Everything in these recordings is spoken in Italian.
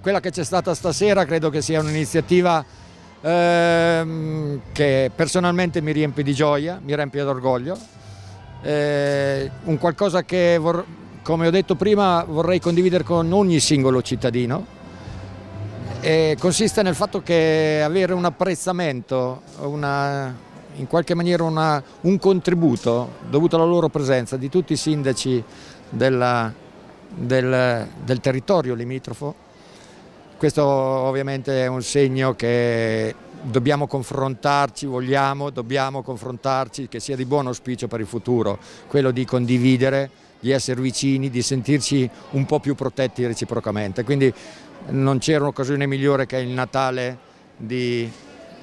Quella che c'è stata stasera credo che sia un'iniziativa ehm, che personalmente mi riempie di gioia, mi riempie d'orgoglio, eh, un qualcosa che come ho detto prima vorrei condividere con ogni singolo cittadino e consiste nel fatto che avere un apprezzamento, una, in qualche maniera una, un contributo dovuto alla loro presenza di tutti i sindaci della, del, del territorio limitrofo questo ovviamente è un segno che dobbiamo confrontarci, vogliamo, dobbiamo confrontarci, che sia di buon auspicio per il futuro, quello di condividere, di essere vicini, di sentirci un po' più protetti reciprocamente. Quindi non c'era un'occasione migliore che il Natale di,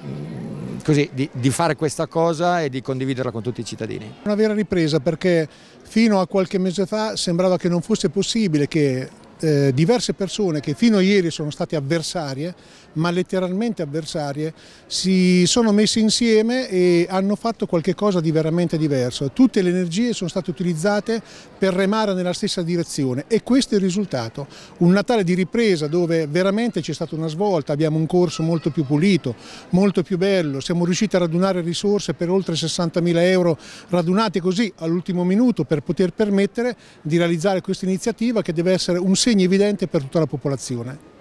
mm, così, di, di fare questa cosa e di condividerla con tutti i cittadini. Una vera ripresa perché fino a qualche mese fa sembrava che non fosse possibile che eh, diverse persone che fino a ieri sono state avversarie, ma letteralmente avversarie, si sono messe insieme e hanno fatto qualcosa di veramente diverso. Tutte le energie sono state utilizzate per remare nella stessa direzione e questo è il risultato. Un Natale di ripresa dove veramente c'è stata una svolta, abbiamo un corso molto più pulito, molto più bello, siamo riusciti a radunare risorse per oltre 60.000 euro radunate così all'ultimo minuto per poter permettere di realizzare questa iniziativa che deve essere un segno evidente per tutta la popolazione.